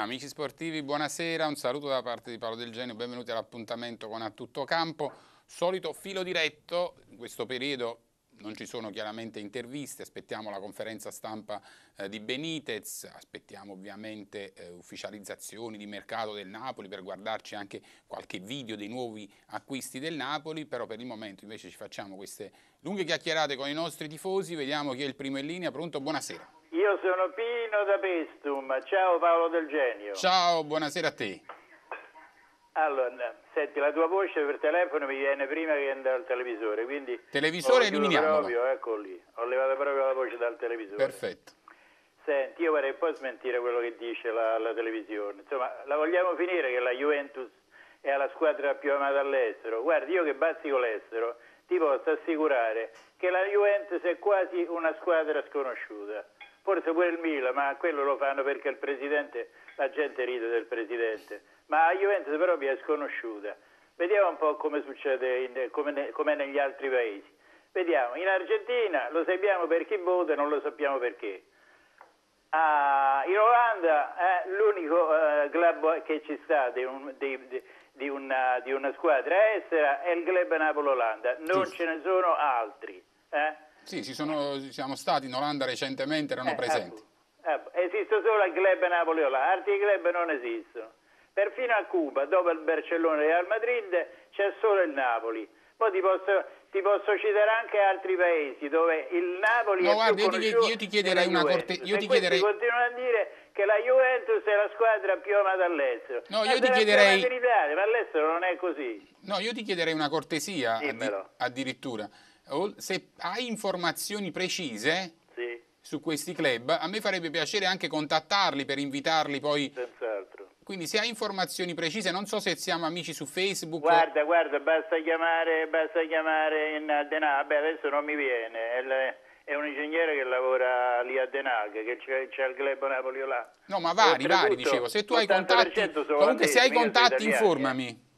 Amici sportivi, buonasera, un saluto da parte di Paolo Del Genio, benvenuti all'appuntamento con A Tutto Campo. Solito filo diretto, in questo periodo non ci sono chiaramente interviste, aspettiamo la conferenza stampa eh, di Benitez, aspettiamo ovviamente eh, ufficializzazioni di mercato del Napoli per guardarci anche qualche video dei nuovi acquisti del Napoli, però per il momento invece ci facciamo queste lunghe chiacchierate con i nostri tifosi, vediamo chi è il primo in linea, pronto, buonasera. Io sono Pino da Pestum. Ciao Paolo Del Genio. Ciao, buonasera a te. Allora, senti, la tua voce per telefono mi viene prima che andare al televisore, quindi... Televisore eliminiamo. Proprio, ecco lì, ho levato proprio la voce dal televisore. Perfetto. Senti, io vorrei poi smentire quello che dice la, la televisione. Insomma, la vogliamo finire che la Juventus è la squadra più amata all'estero? Guardi, io che bazzico l'estero, ti posso assicurare che la Juventus è quasi una squadra sconosciuta forse pure il Milan, ma quello lo fanno perché il presidente, la gente ride del presidente, ma a Juventus però vi è sconosciuta. Vediamo un po' come succede, in, come, ne, come negli altri paesi. Vediamo, in Argentina lo sappiamo per chi vota, e non lo sappiamo perché. Ah, in Olanda è eh, l'unico eh, club che ci sta di, un, di, di, una, di, una, squadra estera è il club Napoli-Olanda, non Giusto. ce ne sono altri. Eh? Sì, ci sono, siamo stati in Olanda recentemente, erano eh, ecco. presenti. Eh, esiste solo il club Napoli Olanda, altri club non esistono. Perfino a Cuba, dopo il Barcellona e il Madrid, c'è solo il Napoli. Poi ti posso, ti posso, citare anche altri paesi dove il Napoli no, è guarda, più io ti, io ti chiederei una cortesia. Io ti chiederei... continuano a dire che la Juventus è la squadra più amata all'estero. No, io eh, ti chiederei... Italia, ma all'estero non è così. No, io ti chiederei una cortesia addi- addirittura se hai informazioni precise sì. su questi club, a me farebbe piacere anche contattarli per invitarli poi. Senz'altro. Quindi se hai informazioni precise, non so se siamo amici su Facebook. Guarda, o... guarda, basta chiamare, basta chiamare in Adenà, beh adesso non mi viene. È, l... è un ingegnere che lavora lì a Denag, che c'è, c'è il club Napoli là. No, ma vari, vari, dicevo. Se tu hai contatti, comunque se hai contatti, italiani, eh. informami.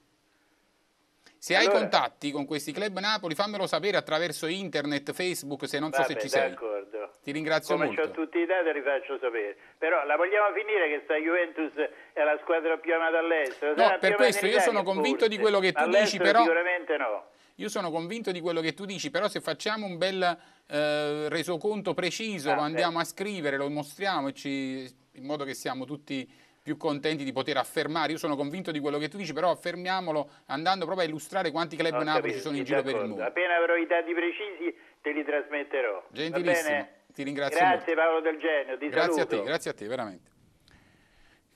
Se allora, hai contatti con questi club Napoli, fammelo sapere attraverso internet, Facebook, se non vabbè, so se ci sei. D'accordo. Ti ringrazio Come molto. Come ho tutti i dati li faccio sapere. Però la vogliamo finire che sta Juventus è la squadra più amata all'estero. No, per questo io sono convinto di quello che tu all'estero dici, però... sicuramente no. Io sono convinto di quello che tu dici, però se facciamo un bel eh, resoconto preciso, ah, lo andiamo eh. a scrivere, lo mostriamo in modo che siamo tutti più contenti di poter affermare. Io sono convinto di quello che tu dici, però affermiamolo andando proprio a illustrare quanti club no, Napoli ci sono in giro per il mondo. Appena avrò i dati precisi te li trasmetterò. Gentilissimo, ti ringrazio. Grazie molto. Paolo Del Genio, ti grazie saluto. a te, grazie a te veramente.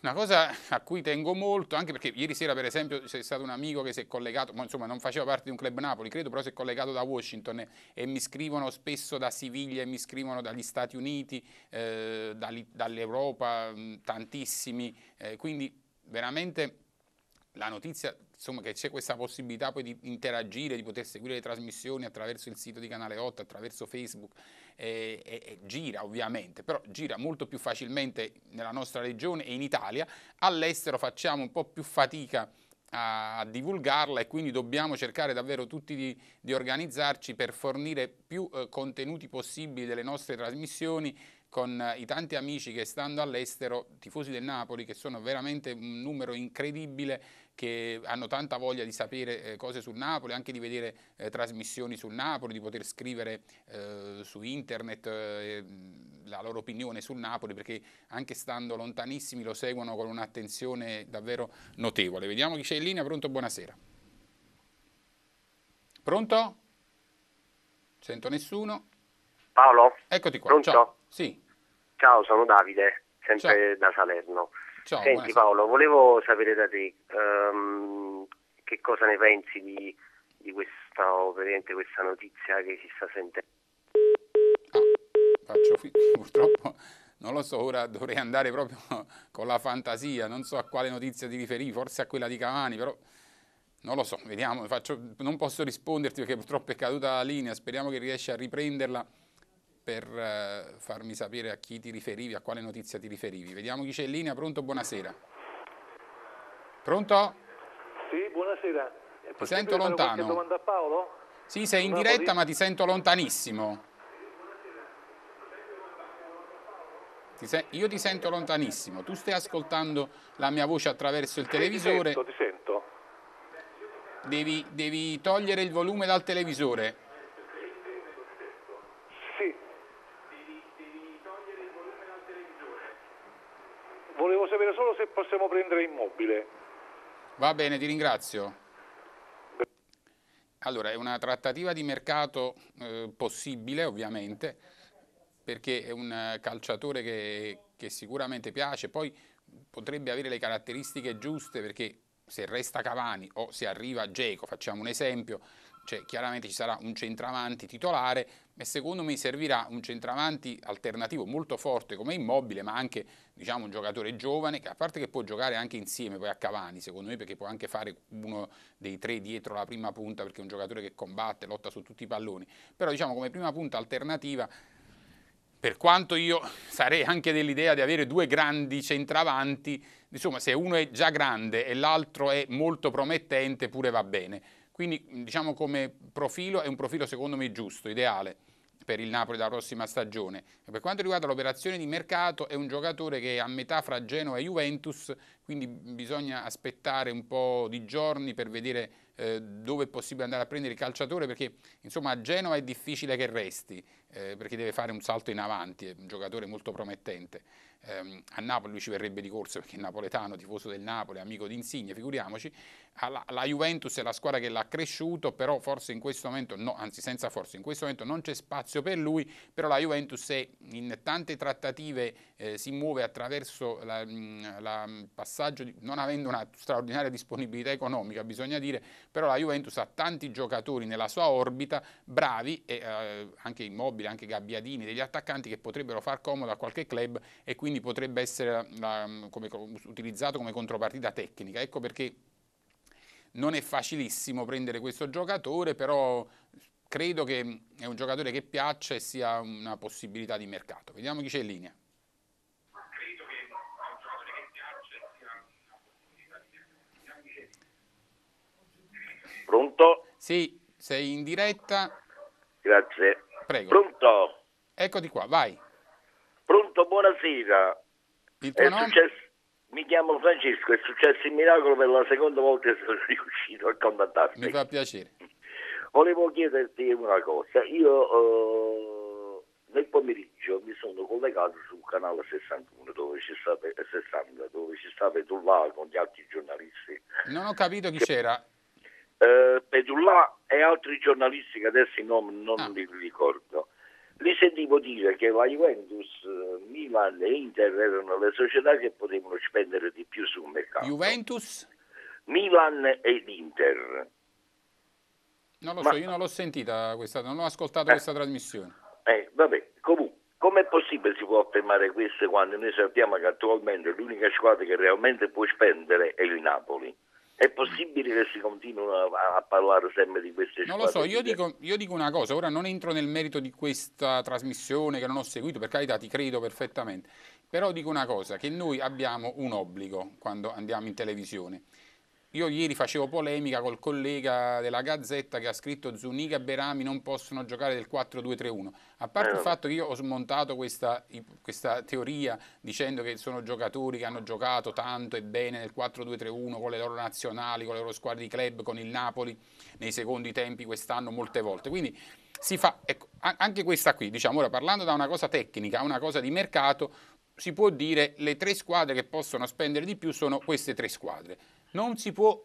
Una cosa a cui tengo molto, anche perché ieri sera per esempio c'è stato un amico che si è collegato, ma insomma non faceva parte di un club Napoli, credo, però si è collegato da Washington e, e mi scrivono spesso da Siviglia e mi scrivono dagli Stati Uniti, eh, dall'Europa, tantissimi, eh, quindi veramente la notizia insomma, che c'è questa possibilità poi di interagire, di poter seguire le trasmissioni attraverso il sito di Canale 8, attraverso Facebook, eh, eh, gira ovviamente, però gira molto più facilmente nella nostra regione e in Italia, all'estero facciamo un po' più fatica a, divulgarla e quindi dobbiamo cercare davvero tutti di, di organizzarci per fornire più eh, contenuti possibili delle nostre trasmissioni, con eh, i tanti amici che stando all'estero, tifosi del Napoli, che sono veramente un numero incredibile, che hanno tanta voglia di sapere eh, cose sul Napoli, anche di vedere eh, trasmissioni sul Napoli, di poter scrivere eh, su internet eh, la loro opinione sul Napoli, perché anche stando lontanissimi lo seguono con un'attenzione davvero notevole. Vediamo chi c'è in linea, pronto, buonasera. Pronto? Sento nessuno. Paolo? Eccoti qua. Pronto? Ciao. Sì. Ciao, sono Davide, sempre Ciao. da Salerno. Ciao, Senti buonasera. Paolo, volevo sapere da te um, che cosa ne pensi di, di questa, questa, notizia che si sta sentendo. Ah, faccio qui, purtroppo non lo so, ora dovrei andare proprio con la fantasia, non so a quale notizia ti riferivi, forse a quella di Cavani, però non lo so, vediamo, faccio, non posso risponderti perché purtroppo è caduta la linea, speriamo che riesci a riprenderla per eh, farmi sapere a chi ti riferivi, a quale notizia ti riferivi. Vediamo chi c'è in linea, pronto, buonasera. Pronto? Sì, buonasera. Ti sento lontano. domanda a Paolo? Sì, sei in diretta ma ti sento lontanissimo. Ti se... Io ti sento lontanissimo, tu stai ascoltando la mia voce attraverso il televisore. Sì, ti sento, ti sento. Devi, devi togliere il volume dal televisore. solo se possiamo prendere immobile. Va bene, ti ringrazio. Allora, è una trattativa di mercato eh, possibile, ovviamente, perché è un calciatore che, che sicuramente piace, poi potrebbe avere le caratteristiche giuste perché se resta Cavani o se arriva Geco, facciamo un esempio, cioè chiaramente ci sarà un centravanti titolare, e secondo me servirà un centravanti alternativo molto forte come Immobile, ma anche diciamo, un giocatore giovane, che a parte che può giocare anche insieme poi a Cavani, secondo me, perché può anche fare uno dei tre dietro la prima punta, perché è un giocatore che combatte, lotta su tutti i palloni, però diciamo come prima punta alternativa per quanto io sarei anche dell'idea di avere due grandi centravanti, insomma se uno è già grande e l'altro è molto promettente pure va bene. Quindi diciamo come profilo è un profilo secondo me giusto, ideale per il Napoli della prossima stagione. E per quanto riguarda l'operazione di mercato è un giocatore che è a metà fra Genoa e Juventus, quindi bisogna aspettare un po' di giorni per vedere eh, dove è possibile andare a prendere il calciatore perché insomma a Genova è difficile che resti eh, perché deve fare un salto in avanti, è un giocatore molto promettente ehm, a Napoli lui ci verrebbe di corso perché è napoletano, tifoso del Napoli, amico di Insigne, figuriamoci, alla, la Juventus è la squadra che l'ha cresciuto, però forse in questo momento, no, anzi senza forse, in questo momento non c'è spazio per lui, però la Juventus è in tante trattative, eh, si muove attraverso il passaggio, di, non avendo una straordinaria disponibilità economica, bisogna dire, però la Juventus ha tanti giocatori nella sua orbita, bravi, e, eh, anche immobili, anche Gabbiadini, degli attaccanti che potrebbero far comodo a qualche club e quindi quindi potrebbe essere la, come, utilizzato come contropartita tecnica. Ecco perché non è facilissimo prendere questo giocatore, però credo che è un giocatore che piaccia e sia una possibilità di mercato. Vediamo chi c'è in linea. Pronto? Sì, sei in diretta. Grazie. Prego. Pronto? Eccoti qua, vai. Pronto, buonasera. Il tuo nome? Successo... Mi chiamo Francesco, è successo il miracolo per la seconda volta che sono riuscito a contattarti. Mi fa piacere. Volevo chiederti una cosa. Io eh, nel pomeriggio mi sono collegato sul canale 61 dove ci sta, 60, dove ci sta Petullà con gli altri giornalisti. Non ho capito chi che... c'era. Eh, Petullà e altri giornalisti che adesso non, non ah. li ricordo li sentivo dire che la Juventus, eh, Milan e Inter erano le società che potevano spendere di più sul mercato. Juventus? Milan ed Inter. Non lo Ma... so, io non l'ho sentita questa, non ho ascoltato eh, questa trasmissione. Eh, vabbè, comunque, com'è possibile si può affermare questo quando noi sappiamo che attualmente l'unica squadra che realmente può spendere è il Napoli? È possibile che si continuino a, a parlare sempre di queste squadre? Non lo so, io dico, io dico, una cosa, ora non entro nel merito di questa trasmissione che non ho seguito, per carità ti credo perfettamente, però dico una cosa, che noi abbiamo un obbligo quando andiamo in televisione, io ieri facevo polemica col collega della Gazzetta che ha scritto Zuniga e Berami non possono giocare del 4-2-3-1. A parte eh, il fatto che io ho smontato questa, questa, teoria dicendo che sono giocatori che hanno giocato tanto e bene nel 4-2-3-1 con le loro nazionali, con le loro squadre di club, con il Napoli nei secondi tempi quest'anno molte volte. Quindi si fa, ecco, anche questa qui, diciamo ora parlando da una cosa tecnica a una cosa di mercato, si può dire che le tre squadre che possono spendere di più sono queste tre squadre non si può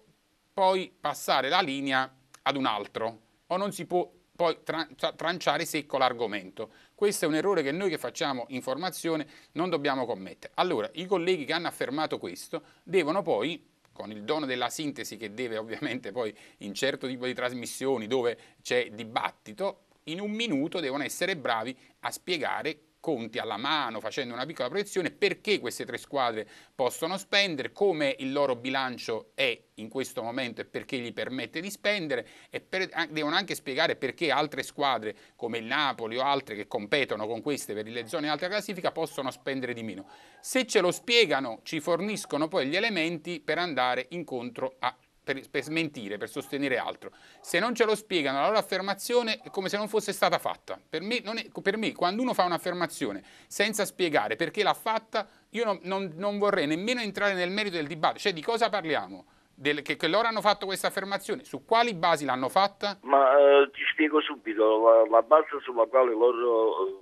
poi passare la linea ad un altro o non si può poi tra tranciare secco l'argomento. Questo è un errore che noi che facciamo informazione non dobbiamo commettere. Allora, i colleghi che hanno affermato questo devono poi con il dono della sintesi che deve ovviamente poi in certo tipo di trasmissioni dove c'è dibattito, in un minuto devono essere bravi a spiegare conti alla mano, facendo una piccola proiezione, perché queste tre squadre possono spendere, come il loro bilancio è in questo momento e perché gli permette di spendere e per, devono anche spiegare perché altre squadre come il Napoli o altre che competono con queste per le zone alta classifica possono spendere di meno. Se ce lo spiegano ci forniscono poi gli elementi per andare incontro a per, per smentire, per sostenere altro. Se non ce lo spiegano, la loro affermazione è come se non fosse stata fatta. Per me, è, per me quando uno fa un'affermazione senza spiegare perché l'ha fatta, io non, non, non, vorrei nemmeno entrare nel merito del dibattito. Cioè, di cosa parliamo? Del, che, che, loro hanno fatto questa affermazione, su quali basi l'hanno fatta? Ma eh, ti spiego subito, la, la, base sulla quale loro eh,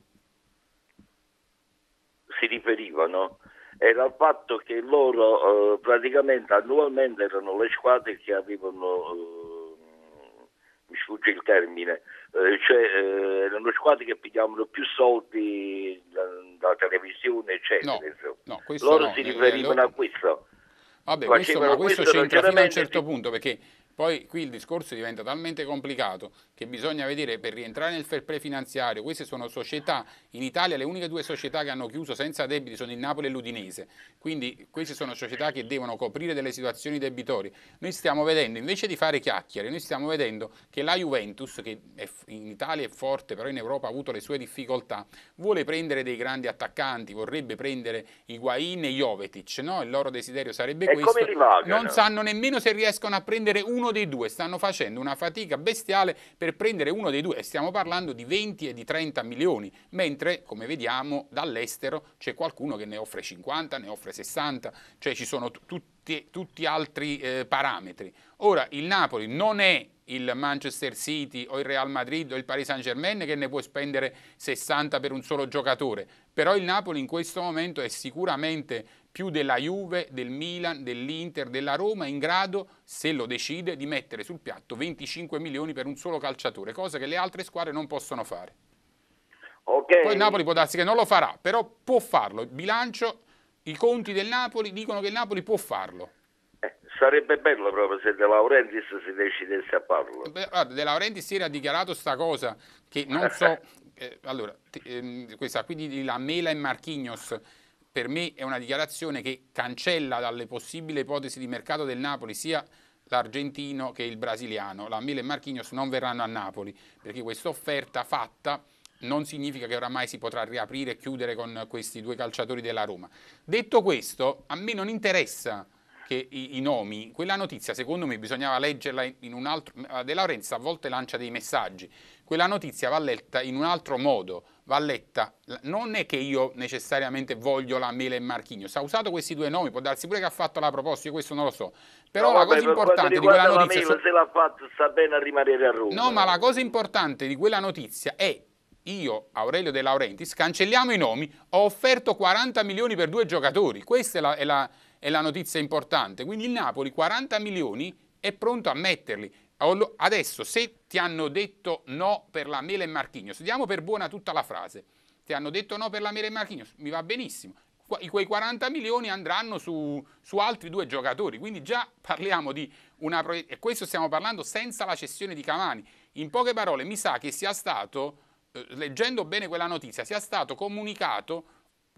si riferivano era il fatto che loro eh, praticamente annualmente erano le squadre che avevano, eh, mi sfugge il termine, eh, cioè eh, erano squadre che pigliavano più soldi dalla televisione, eccetera. No, no, loro no, si eh, riferivano loro... a questo. Vabbè, questo, questo, questo c'entra fino a un certo punto perché poi qui il discorso diventa talmente complicato che bisogna vedere per rientrare nel fair play finanziario, queste sono società, in Italia le uniche due società che hanno chiuso senza debiti sono il Napoli e l'Udinese, quindi queste sono società che devono coprire delle situazioni debitorie. Noi stiamo vedendo, invece di fare chiacchiere, noi stiamo vedendo che la Juventus, che in Italia è forte, però in Europa ha avuto le sue difficoltà, vuole prendere dei grandi attaccanti, vorrebbe prendere Higuain e Jovetic, no? il loro desiderio sarebbe e questo, non sanno nemmeno se riescono a prendere uno uno dei due, stanno facendo una fatica bestiale per prendere uno dei due e stiamo parlando di 20 e di 30 milioni, mentre come vediamo dall'estero c'è qualcuno che ne offre 50, ne offre 60, cioè ci sono tutti, tutti altri eh, parametri. Ora il Napoli non è il Manchester City o il Real Madrid o il Paris Saint Germain che ne può spendere 60 per un solo giocatore, però il Napoli in questo momento è sicuramente più della Juve, del Milan, dell'Inter, della Roma, in grado, se lo decide, di mettere sul piatto 25 milioni per un solo calciatore, cosa che le altre squadre non possono fare. Okay. Poi Napoli può darsi che non lo farà, però può farlo. Il bilancio, i conti del Napoli dicono che il Napoli può farlo. Eh, sarebbe bello proprio se De Laurentiis si decidesse a farlo. Beh, guarda, De Laurentiis era dichiarato sta cosa che non so... eh, allora, t- ehm, questa qui di La Mela e Marchignos per me è una dichiarazione che cancella dalle possibili ipotesi di mercato del Napoli sia l'argentino che il brasiliano. La Miele e Marquinhos non verranno a Napoli perché questa offerta fatta non significa che oramai si potrà riaprire e chiudere con questi due calciatori della Roma. Detto questo, a me non interessa che i, i nomi, quella notizia secondo me bisognava leggerla in un altro De Laurentiis a volte lancia dei messaggi. Quella notizia va letta in un altro modo Valletta, non è che io necessariamente voglio la Mela e Marchignos, ha usato questi due nomi, può darsi pure che ha fatto la proposta, io questo non lo so. Però no, la vabbè, cosa importante di quella notizia... Mela, se l'ha fatto, sta bene a rimanere a Roma. No, ma la cosa importante di quella notizia è io, Aurelio De Laurentiis, cancelliamo i nomi, ho offerto 40 milioni per due giocatori, questa è la, è la, è la notizia importante. Quindi il Napoli 40 milioni è pronto a metterli Adesso, se ti hanno detto no per la mela e Marchignos, diamo per buona tutta la frase, ti hanno detto no per la mela e Marchignos, mi va benissimo, quei 40 milioni andranno su, su, altri due giocatori. Quindi già parliamo di una proiezione, e questo stiamo parlando senza la cessione di Cavani. In poche parole, mi sa che sia stato, eh, leggendo bene quella notizia, sia stato comunicato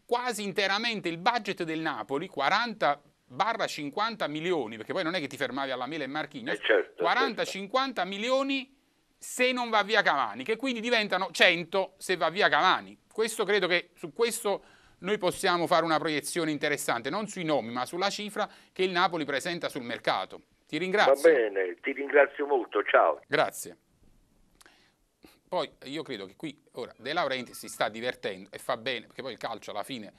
quasi interamente il budget del Napoli, 40 barra 50 milioni, perché poi non è che ti fermavi alla mela e Marchigno, eh certo, 40-50 certo. milioni se non va via Cavani, che quindi diventano 100 se va via Cavani. Questo credo che su questo noi possiamo fare una proiezione interessante, non sui nomi, ma sulla cifra che il Napoli presenta sul mercato. Ti ringrazio. Va bene, ti ringrazio molto, ciao. Grazie. Poi io credo che qui ora De Laurenti si sta divertendo e fa bene, perché poi il calcio alla fine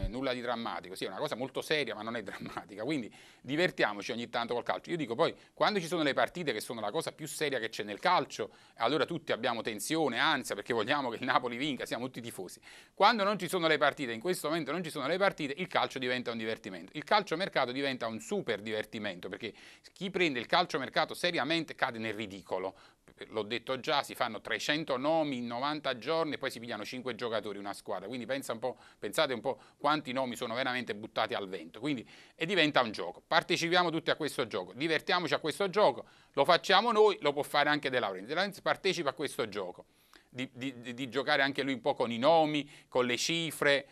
eh, nulla di drammatico, sì è una cosa molto seria ma non è drammatica, quindi divertiamoci ogni tanto col calcio. Io dico poi, quando ci sono le partite che sono la cosa più seria che c'è nel calcio, allora tutti abbiamo tensione, ansia, perché vogliamo che il Napoli vinca, siamo tutti tifosi. Quando non ci sono le partite, in questo momento non ci sono le partite, il calcio diventa un divertimento. Il calcio mercato diventa un super divertimento, perché chi prende il calcio mercato seriamente cade nel ridicolo, l'ho detto già, si fanno 300 nomi in 90 giorni e poi si pigliano 5 giocatori una squadra, quindi pensa un pensate un po' quanti nomi sono veramente buttati al vento, quindi e diventa un gioco, partecipiamo tutti a questo gioco, divertiamoci a questo gioco, lo facciamo noi, lo può fare anche De Laurenti, De Laurenti partecipa a questo gioco, di, di, di giocare anche lui un po' con i nomi, con le cifre,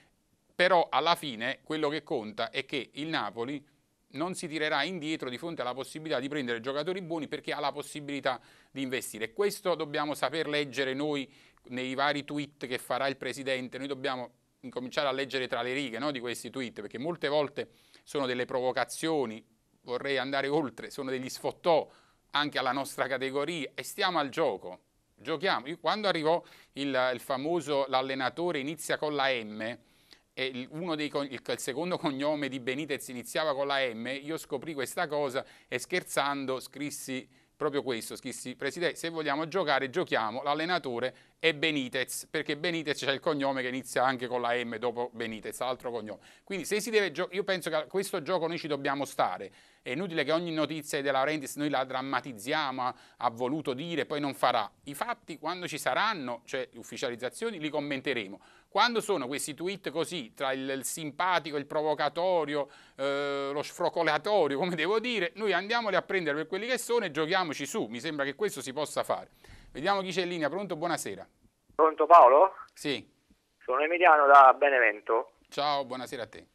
però alla fine quello che conta è che il Napoli non si tirerà indietro di fronte alla possibilità di prendere giocatori buoni perché ha la possibilità di investire. Questo dobbiamo saper leggere noi nei vari tweet che farà il Presidente, noi dobbiamo incominciare a leggere tra le righe no, di questi tweet perché molte volte sono delle provocazioni, vorrei andare oltre, sono degli sfottò anche alla nostra categoria e stiamo al gioco, giochiamo. Io, quando arrivò il, il famoso l'allenatore inizia con la M, e dei, il secondo cognome di Benitez iniziava con la M, io scoprì questa cosa e scherzando scrissi proprio questo, scrissi Presidente, se vogliamo giocare giochiamo, l'allenatore è Benitez, perché Benitez c'è il cognome che inizia anche con la M dopo Benitez, l'altro cognome. Quindi se si deve io penso che a questo gioco noi ci dobbiamo stare, è inutile che ogni notizia della Laurentiis noi la drammatizziamo, ha voluto dire, poi non farà. I fatti quando ci saranno, cioè le ufficializzazioni, li commenteremo. Quando sono questi tweet così, tra il, il simpatico, il provocatorio, eh, lo sfrocolatorio, come devo dire, noi andiamoli a prendere per quelli che sono e giochiamoci su. Mi sembra che questo si possa fare. Vediamo chi c'è in linea. Pronto? Buonasera. Pronto Paolo? Sì. Sono Emiliano da Benevento. Ciao, buonasera a te.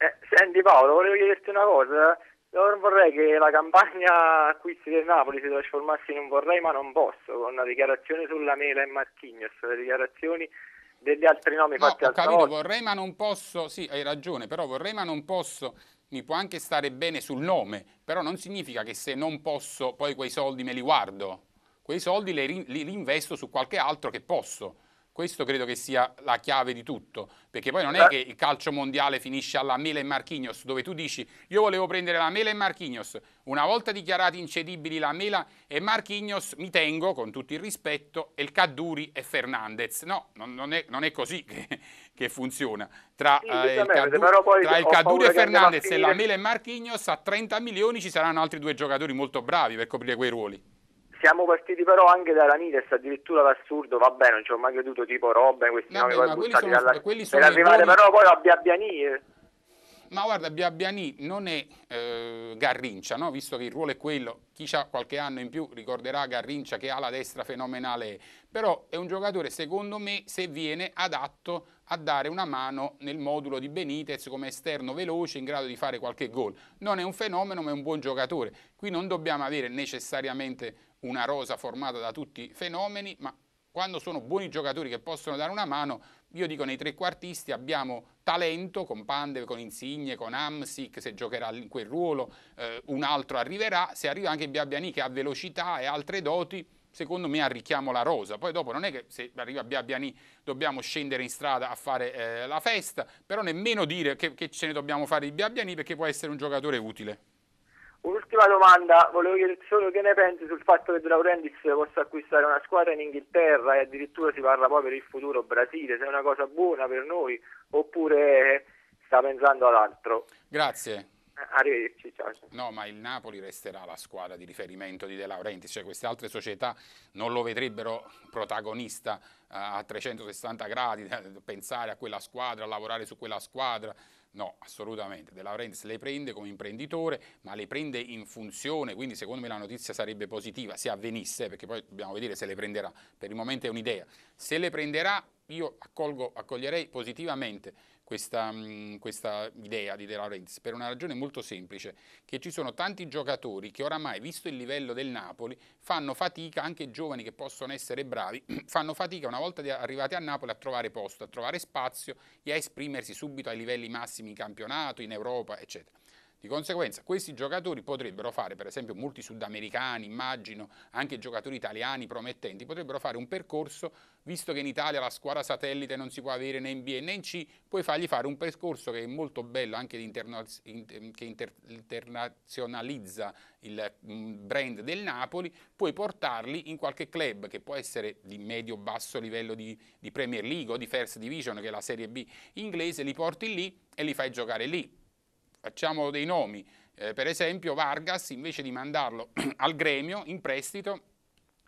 Eh, senti Paolo, volevo chiederti una cosa. Io non vorrei che la campagna acquisti del Napoli si trasformasse in un vorrei ma non posso, con una dichiarazione sulla mela e Marchignos, le dichiarazioni degli altri nomi no, fatti al capito, volta. vorrei ma non posso, sì hai ragione, però vorrei ma non posso mi può anche stare bene sul nome, però non significa che se non posso poi quei soldi me li guardo, quei soldi li, li, li investo su qualche altro che posso questo credo che sia la chiave di tutto, perché poi non è che il calcio mondiale finisce alla Mela e Marchignos, dove tu dici io volevo prendere la Mela e Marchignos, una volta dichiarati incedibili la Mela e Marchignos mi tengo, con tutto il rispetto, e il Cadduri e Fernandez. No, non, non, è, non è, così che, che funziona. Tra, sì, eh, il Cadduri, tra il Cadduri e Fernandez e la Mela e Marchignos a 30 milioni ci saranno altri due giocatori molto bravi per coprire quei ruoli siamo partiti però anche da Ranides addirittura l'assurdo vabbè non ci ho mai creduto tipo Robben questi vabbè, nomi poi buttati sono, dalla, quelli per arrivare buoni... però poi a Biabiani eh. ma guarda Biabiani non è eh, Garrincia no? visto che il ruolo è quello chi ha qualche anno in più ricorderà Garrincia che ha la destra fenomenale però è un giocatore secondo me se viene adatto a dare una mano nel modulo di Benitez come esterno veloce in grado di fare qualche gol non è un fenomeno ma è un buon giocatore qui non dobbiamo avere necessariamente una rosa formata da tutti i fenomeni, ma quando sono buoni giocatori che possono dare una mano, io dico nei tre quartisti abbiamo talento con Pandev, con Insigne, con Amsic, se giocherà in quel ruolo, eh, un altro arriverà, se arriva anche Biabiani che ha velocità e altre doti, secondo me arricchiamo la rosa. Poi dopo non è che se arriva Biabiani dobbiamo scendere in strada a fare eh, la festa, però nemmeno dire che, che ce ne dobbiamo fare di Biabiani perché può essere un giocatore utile. Un'ultima domanda, volevo chiederti solo che ne pensi sul fatto che De Laurentiis possa acquistare una squadra in Inghilterra e addirittura si parla poi per il futuro Brasile, se è una cosa buona per noi oppure sta pensando all'altro. Grazie. Eh, arrivederci, ciao. No, ma il Napoli resterà la squadra di riferimento di De Laurentiis, cioè queste altre società non lo vedrebbero protagonista eh, a 360 gradi, pensare a quella squadra, a lavorare su quella squadra, No, assolutamente. De Laurentiis le prende come imprenditore, ma le prende in funzione, quindi secondo me la notizia sarebbe positiva se avvenisse, perché poi dobbiamo vedere se le prenderà. Per il momento è un'idea. Se le prenderà, io accolgo, accoglierei positivamente questa, mh, mm, questa idea di De Laurentiis per una ragione molto semplice, che ci sono tanti giocatori che oramai, visto il livello del Napoli, fanno fatica, anche giovani che possono essere bravi, fanno fatica una volta arrivati a Napoli a trovare posto, a trovare spazio e a esprimersi subito ai livelli massimi in campionato, in Europa, eccetera. Di conseguenza questi giocatori potrebbero fare, per esempio molti sudamericani, immagino, anche giocatori italiani promettenti, potrebbero fare un percorso, visto che in Italia la squadra satellite non si può avere né in B né in C, puoi fargli fare un percorso che è molto bello, anche che internazionalizza il mm, brand del Napoli, puoi portarli in qualche club che può essere di medio-basso livello di, di Premier League o di First Division, che è la Serie B inglese, li porti lì e li fai giocare lì Facciamo dei nomi, eh, per esempio Vargas invece di mandarlo al gremio in prestito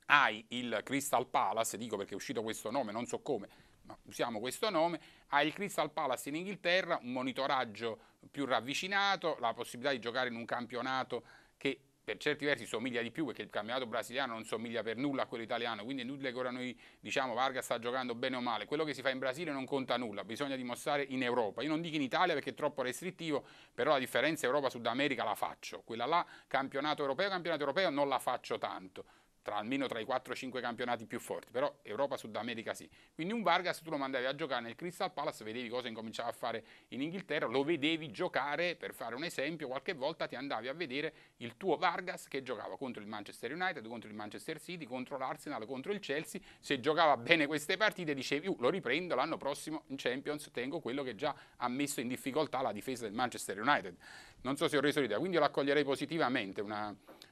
hai il Crystal Palace, dico perché è uscito questo nome, non so come, ma usiamo questo nome, hai il Crystal Palace in Inghilterra, un monitoraggio più ravvicinato, la possibilità di giocare in un campionato che per certi versi somiglia di più perché il campionato brasiliano non somiglia per nulla a quello italiano, quindi è inutile che ora noi diciamo Vargas sta giocando bene o male, quello che si fa in Brasile non conta nulla, bisogna dimostrare in Europa. Io non dico in Italia perché è troppo restrittivo, però la differenza Europa-Sud America la faccio, quella là campionato europeo, campionato europeo non la faccio tanto tra almeno tra i 4 5 campionati più forti, però Europa, Sud America sì. Quindi un Vargas tu lo mandavi a giocare nel Crystal Palace, vedevi cosa incominciava a fare in Inghilterra, lo vedevi giocare, per fare un esempio, qualche volta ti andavi a vedere il tuo Vargas che giocava contro il Manchester United, contro il Manchester City, contro l'Arsenal, contro il Chelsea, se giocava bene queste partite dicevi uh, lo riprendo l'anno prossimo in Champions, tengo quello che già ha messo in difficoltà la difesa del Manchester United. Non so se ho reso l'idea, quindi io l'accoglierei positivamente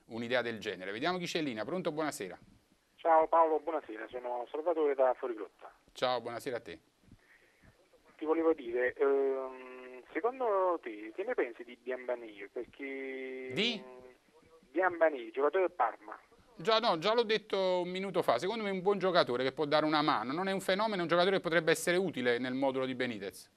un'idea del genere. Vediamo chi c'è Lina, pronto? Buonasera. Ciao Paolo, buonasera, sono Salvatore da Fuorigrotta. Ciao, buonasera a te. Ti volevo dire, ehm, secondo te che ne pensi di Biambanir? Perché... Di? Biambanir, giocatore del Parma. Già, no, già l'ho detto un minuto fa, secondo me è un buon giocatore che può dare una mano, non è un fenomeno, è un giocatore che potrebbe essere utile nel modulo di Benitez.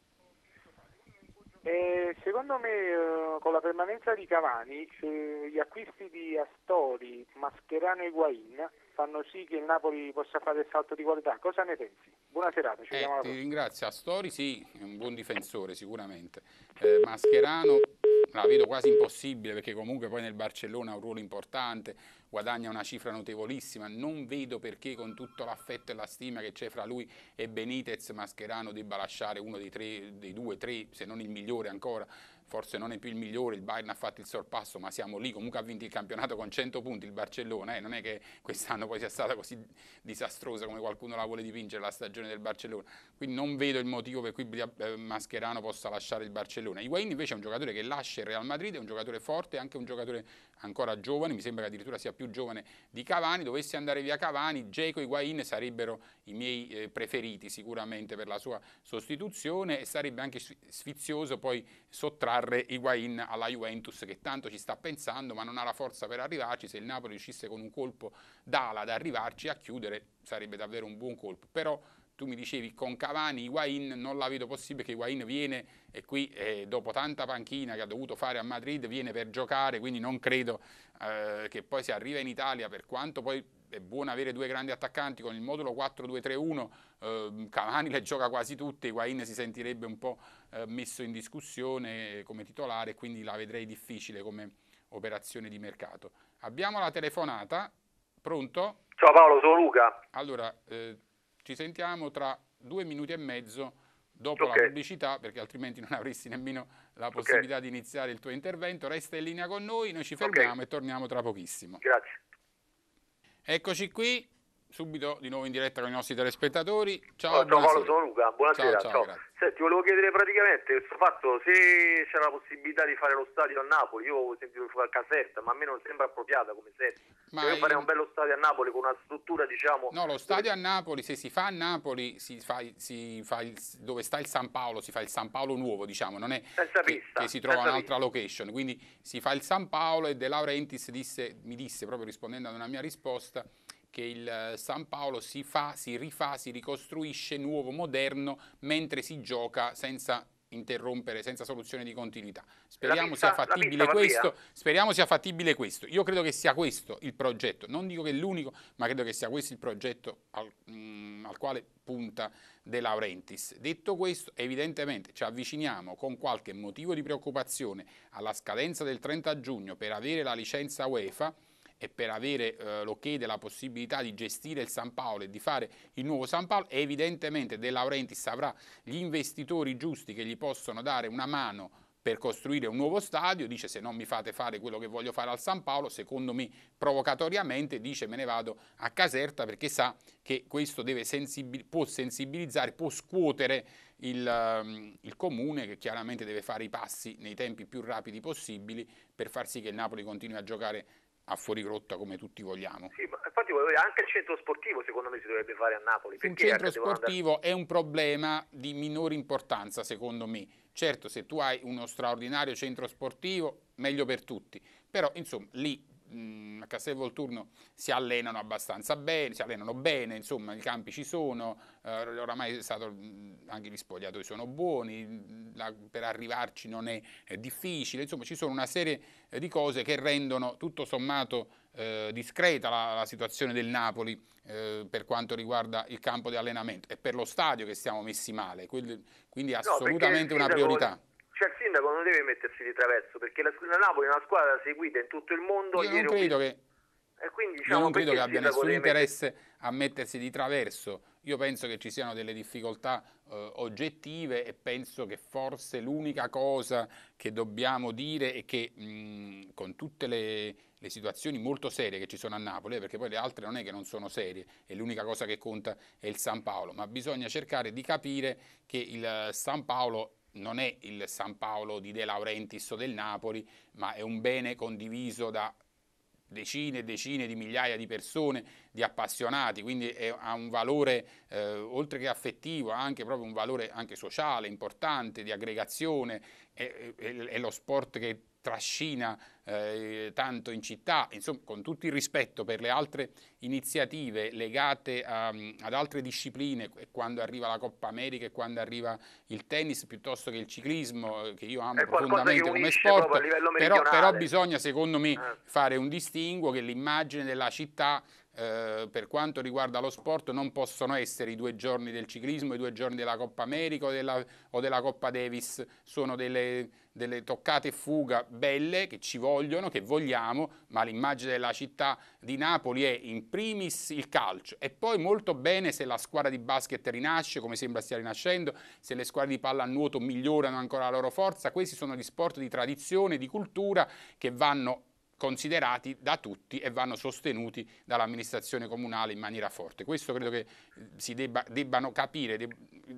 Eh, secondo me eh, con la permanenza di Cavani eh, gli acquisti di Astori, Mascherano e Guain fanno sì che il Napoli possa fare il salto di qualità. Cosa ne pensi? Buona serata, ci vediamo eh, Ti ringrazio. Astori sì, è un buon difensore sicuramente. Eh, Mascherano la vedo quasi impossibile perché comunque poi nel Barcellona ha un ruolo importante, guadagna una cifra notevolissima, non vedo perché con tutto l'affetto e la stima che c'è fra lui e Benitez Mascherano debba lasciare uno dei, tre, dei due, tre, se non il migliore ancora forse non è più il migliore, il Bayern ha fatto il sorpasso, ma siamo lì, comunque ha vinto il campionato con 100 punti il Barcellona, eh? non è che quest'anno poi sia stata così disastrosa come qualcuno la vuole dipingere la stagione del Barcellona, quindi non vedo il motivo per cui eh, Mascherano possa lasciare il Barcellona. Higuain invece è un giocatore che lascia il Real Madrid, è un giocatore forte, è anche un giocatore ancora giovane, mi sembra che addirittura sia più giovane di Cavani, dovesse andare via Cavani, Geco e Higuain sarebbero i miei eh, preferiti sicuramente per la sua sostituzione e sarebbe anche sfizioso poi sottrarre trarre Higuain alla Juventus che tanto ci sta pensando ma non ha la forza per arrivarci, se il Napoli riuscisse con un colpo d'ala ad arrivarci a chiudere sarebbe davvero un buon colpo, però tu mi dicevi con Cavani, Higuain non la vedo possibile che Higuain viene e qui eh, dopo tanta panchina che ha dovuto fare a Madrid viene per giocare, quindi non credo eh, che poi si arriva in Italia per quanto poi è buono avere due grandi attaccanti con il modulo 4-2-3-1, eh, Cavani le gioca quasi tutte, Higuain si sentirebbe un po' eh, messo in discussione come titolare, quindi la vedrei difficile come operazione di mercato. Abbiamo la telefonata, pronto? Ciao Paolo, sono Luca. Allora, eh, ci sentiamo tra due minuti e mezzo dopo okay. la pubblicità, perché altrimenti non avresti nemmeno la possibilità okay. di iniziare il tuo intervento. Resta in linea con noi, noi ci fermiamo okay. e torniamo tra pochissimo. Grazie. Eccoci qui, subito di nuovo in diretta con i nostri telespettatori. Ciao, ciao, Paolo, sono Luca, buonasera. Ciao, ciao, ciao. Senti, volevo chiedere praticamente questo fatto, se c'è la possibilità di fare lo stadio a Napoli, io ho sentito esempio a Caserta, ma a me non sembra appropriata come sede. Ma cioè, io farei un bello stadio a Napoli con una struttura, diciamo... No, lo stadio a Napoli, se si fa a Napoli, si fa, si fa il, dove sta il San Paolo, si fa il San Paolo nuovo, diciamo, non è che, pista, che, si trova un'altra location. Quindi si fa il San Paolo e De Laurentiis disse, mi disse, proprio rispondendo ad una mia risposta, che il eh, San Paolo si fa, si rifà, si ricostruisce nuovo, moderno, mentre si gioca senza interrompere senza soluzione di continuità. Speriamo pizza, sia fattibile questo, speriamo sia fattibile questo. Io credo che sia questo il progetto, non dico che è l'unico, ma credo che sia questo il progetto al, mm, al quale punta De Laurentiis. Detto questo, evidentemente ci avviciniamo con qualche motivo di preoccupazione alla scadenza del 30 giugno per avere la licenza UEFA e per avere eh, l'ok della possibilità di gestire il San Paolo e di fare il nuovo San Paolo, evidentemente De Laurentiis avrà gli investitori giusti che gli possono dare una mano per costruire un nuovo stadio, dice se non mi fate fare quello che voglio fare al San Paolo, secondo me provocatoriamente dice me ne vado a Caserta perché sa che questo sensibil può sensibilizzare, può scuotere il, ehm, il, comune che chiaramente deve fare i passi nei tempi più rapidi possibili per far sì che il Napoli continui a giocare a fuorigrotta come tutti vogliamo. Sì, infatti anche il centro sportivo secondo me si dovrebbe fare a Napoli. Un centro sportivo andare... è un problema di minore importanza secondo me. Certo se tu hai uno straordinario centro sportivo meglio per tutti, però insomma lì mh, mm, a Castel Volturno si allenano abbastanza bene, si allenano bene, insomma i campi ci sono, eh, oramai stato, mm, anche gli spogliatoi sono buoni, mm, la, per arrivarci non è, è, difficile, insomma ci sono una serie eh, di cose che rendono tutto sommato eh, discreta la, la, situazione del Napoli eh, per quanto riguarda il campo di allenamento e per lo stadio che siamo messi male, quindi, quindi assolutamente no, una priorità cioè il sindaco non deve mettersi di traverso perché la, la Napoli è una squadra seguita in tutto il mondo. Io non credo che, quindi, diciamo, non credo che abbia nessun interesse a mettersi di traverso. Io penso che ci siano delle difficoltà eh, oggettive e penso che forse l'unica cosa che dobbiamo dire è che mh, con tutte le, le, situazioni molto serie che ci sono a Napoli, eh, perché poi le altre non è che non sono serie e l'unica cosa che conta è il San Paolo, ma bisogna cercare di capire che il San Paolo non è il San Paolo di De Laurentiis o del Napoli, ma è un bene condiviso da decine e decine di migliaia di persone, di appassionati, quindi è, ha un valore eh, oltre che affettivo, ha anche proprio un valore anche sociale importante, di aggregazione, è, è, è lo sport che trascina eh, tanto in città, insomma con tutto il rispetto per le altre iniziative legate a, ehm, ad altre discipline, quando arriva la Coppa America e quando arriva il tennis piuttosto che il ciclismo, eh, che io amo profondamente come sport, però, però, bisogna secondo me eh. fare un distinguo che l'immagine della città eh, per quanto riguarda lo sport non possono essere i due giorni del ciclismo, i due giorni della Coppa America o della, o della Coppa Davis, sono delle, delle toccate fuga belle che ci vogliono, che vogliamo, ma l'immagine della città di Napoli è in primis il calcio e poi molto bene se la squadra di basket rinasce, come sembra stia rinascendo, se le squadre di palla a nuoto migliorano ancora la loro forza, questi sono gli sport di tradizione, di cultura che vanno considerati da tutti e vanno sostenuti dall'amministrazione comunale in maniera forte. Questo credo che eh, si debba, debbano capire,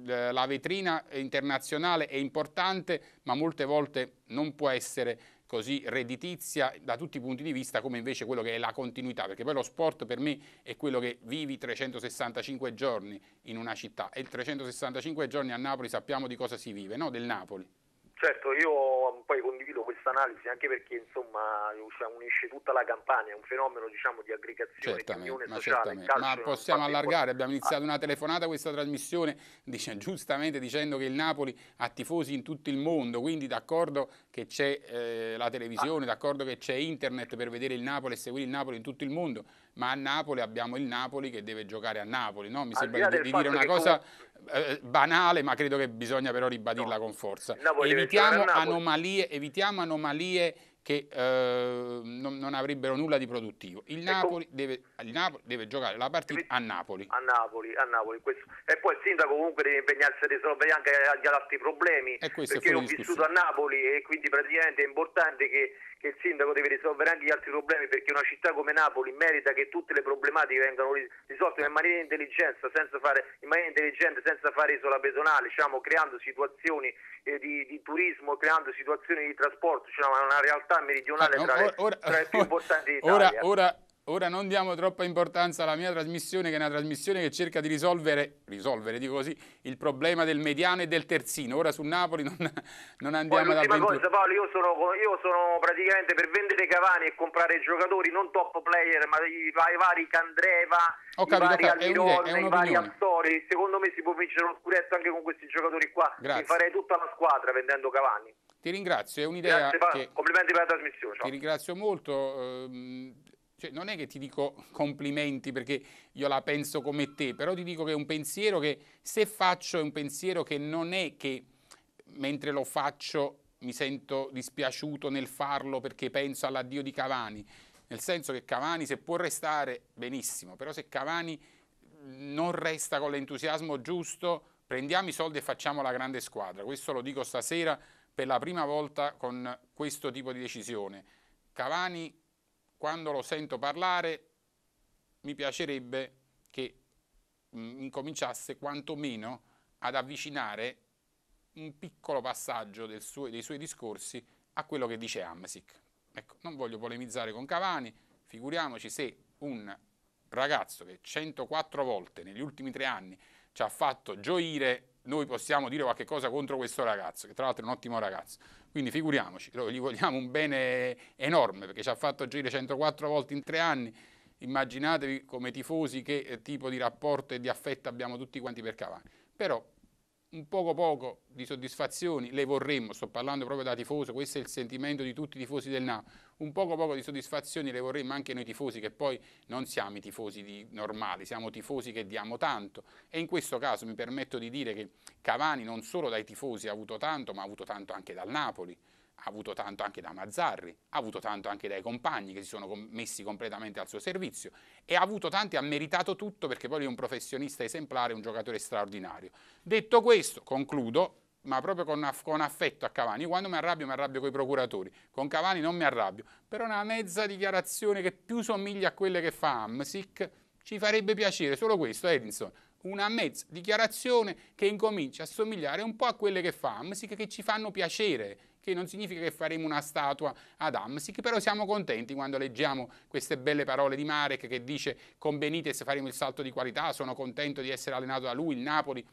la vetrina internazionale è importante ma molte volte non può essere così redditizia da tutti i punti di vista come invece quello che è la continuità, perché poi lo sport per me è quello che vivi 365 giorni in una città e il 365 giorni a Napoli sappiamo di cosa si vive, no? del Napoli. Certo, io poi condivido questo questa analisi, anche perché insomma cioè, unisce tutta la campagna, è un fenomeno diciamo, di aggregazione, certamente, di unione ma sociale. Ma possiamo allargare, abbiamo iniziato una telefonata questa trasmissione dice, giustamente dicendo che il Napoli ha tifosi in tutto il mondo, quindi d'accordo che c'è eh, la televisione, ah. d'accordo che c'è internet per vedere il Napoli e seguire il Napoli in tutto il mondo, ma a Napoli abbiamo il Napoli che deve giocare a Napoli, no? mi sembra di, di dire una cosa... Con eh, banale, ma credo che bisogna però ribadirla no. con forza. Evitiamo anomalie, evitiamo anomalie che eh, non, non, avrebbero nulla di produttivo. Il Napoli, con... deve, il Napoli, deve, giocare la partita a Napoli. A Napoli, a Napoli. E poi il sindaco comunque deve impegnarsi a risolvere anche gli altri problemi. perché ho vissuto a Napoli e quindi praticamente è importante che che il sindaco deve risolvere anche gli altri problemi perché una città come Napoli merita che tutte le problematiche vengano risolte in maniera intelligente, senza fare, in maniera intelligente, senza fare isola pedonale, diciamo, creando situazioni eh, di, di, turismo, creando situazioni di trasporto, cioè una realtà meridionale tra, le, ora, ora, tra le più importanti d'Italia. Ora, Ora non diamo troppa importanza alla mia trasmissione, che è una trasmissione che cerca di risolvere, risolvere dico così, il problema del mediano e del terzino. Ora su Napoli non, non andiamo ad avventurare. cosa Paolo, io sono, io sono, praticamente per vendere Cavani e comprare giocatori, non top player, ma i, i vari Candreva, ho capito, i vari Almiron, i vari Astori. Secondo me si può vincere lo scudetto anche con questi giocatori qua. Grazie. Mi farei tutta la squadra vendendo Cavani. Ti ringrazio, è un'idea Grazie, che... Complimenti per la trasmissione. Ciao. Ti ringrazio molto. Ehm cioè, non è che ti dico complimenti perché io la penso come te, però ti dico che è un pensiero che se faccio è un pensiero che non è che mentre lo faccio mi sento dispiaciuto nel farlo perché penso all'addio di Cavani, nel senso che Cavani se può restare benissimo, però se Cavani non resta con l'entusiasmo giusto, prendiamo i soldi e facciamo la grande squadra. Questo lo dico stasera per la prima volta con questo tipo di decisione. Cavani quando lo sento parlare mi piacerebbe che mm, incominciasse quantomeno ad avvicinare un piccolo passaggio suo, dei suoi discorsi a quello che dice Amsic. Ecco, non voglio polemizzare con Cavani, figuriamoci se un ragazzo che 104 volte negli ultimi tre anni ci ha fatto gioire, noi possiamo dire qualche cosa contro questo ragazzo, che tra l'altro è un ottimo ragazzo. Quindi figuriamoci, gli vogliamo un bene enorme perché ci ha fatto agire 104 volte in tre anni. Immaginatevi come tifosi che eh, tipo di rapporto e di affetto abbiamo tutti quanti per Cavani. Però un poco poco di soddisfazioni le vorremmo, sto parlando proprio da tifoso, questo è il sentimento di tutti i tifosi del Napoli un poco poco di soddisfazioni le vorremmo anche noi tifosi che poi non siamo i tifosi normali, siamo tifosi che diamo tanto e in questo caso mi permetto di dire che Cavani non solo dai tifosi ha avuto tanto ma ha avuto tanto anche dal Napoli ha avuto tanto anche da Mazzarri, ha avuto tanto anche dai compagni che si sono messi completamente al suo servizio e ha avuto tanti, ha meritato tutto perché poi è un professionista esemplare, un giocatore straordinario. Detto questo, concludo, ma proprio con, aff con, affetto a Cavani. Io quando mi arrabbio mi arrabbio con i procuratori, con Cavani non mi arrabbio, però una mezza dichiarazione che più somiglia a quelle che fa Amsic ci farebbe piacere, solo questo Edinson, una mezza dichiarazione che incomincia a somigliare un po' a quelle che fa Amsic che ci fanno piacere, che non significa che faremo una statua ad Amsic, però siamo contenti quando leggiamo queste belle parole di Marek che dice con Benitez faremo il salto di qualità, sono contento di essere allenato da lui, il Napoli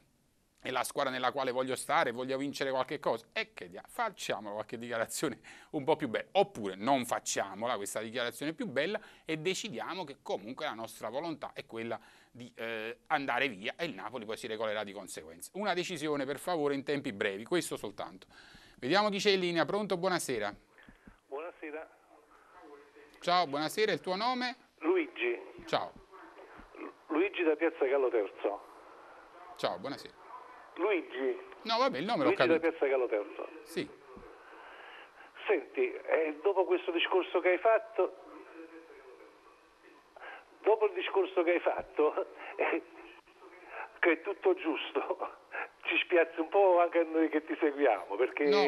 è la squadra nella quale voglio stare, voglio vincere qualche cosa, e che dia, facciamo qualche dichiarazione un po' più bella, oppure non facciamola questa dichiarazione più bella e decidiamo che comunque la nostra volontà è quella di eh, andare via e il Napoli poi si regolerà di conseguenza. Una decisione per favore in tempi brevi, questo soltanto. Vediamo chi c'è in linea, pronto, buonasera. Buonasera. Ciao, buonasera, il tuo nome? Luigi. Ciao. Luigi da Piazza Gallo Terzo. Ciao, buonasera. Luigi. No, vabbè, il nome Luigi lo cambio. Luigi da Piazza Caloterra. Sì. Senti, eh, dopo questo discorso che hai fatto, dopo il discorso che hai fatto, eh, che è tutto giusto, ci spiazzi un po' anche a noi che ti seguiamo, perché no.